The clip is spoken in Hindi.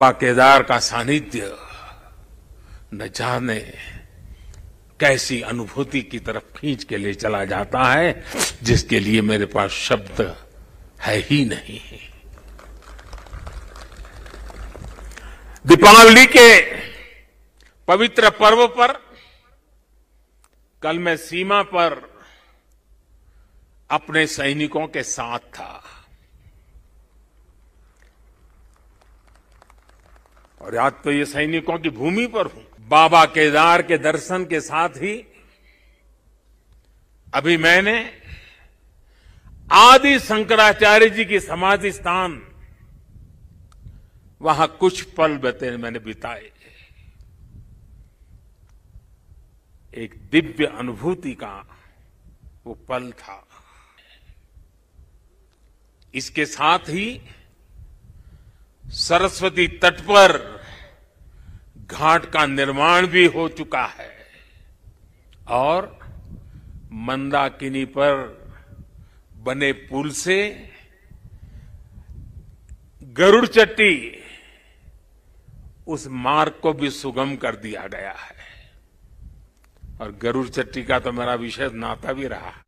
बाबा केदार का सानिध्य न जाने कैसी अनुभूति की तरफ खींच के ले चला जाता है जिसके लिए मेरे पास शब्द है ही नहीं दीपावली के पवित्र पर्व पर कल मैं सीमा पर अपने सैनिकों के साथ था और आज तो ये सैनिकों की भूमि पर हूं बाबा केदार के दर्शन के साथ ही अभी मैंने आदि शंकराचार्य जी की समाधि स्थान वहां कुछ पल बते मैंने बिताए एक दिव्य अनुभूति का वो पल था इसके साथ ही सरस्वती तट पर घाट का निर्माण भी हो चुका है और मंदाकिनी पर बने पुल से गरुड़चट्टी उस मार्ग को भी सुगम कर दिया गया है और गरुड़ चट्टी का तो मेरा विशेष नाता भी रहा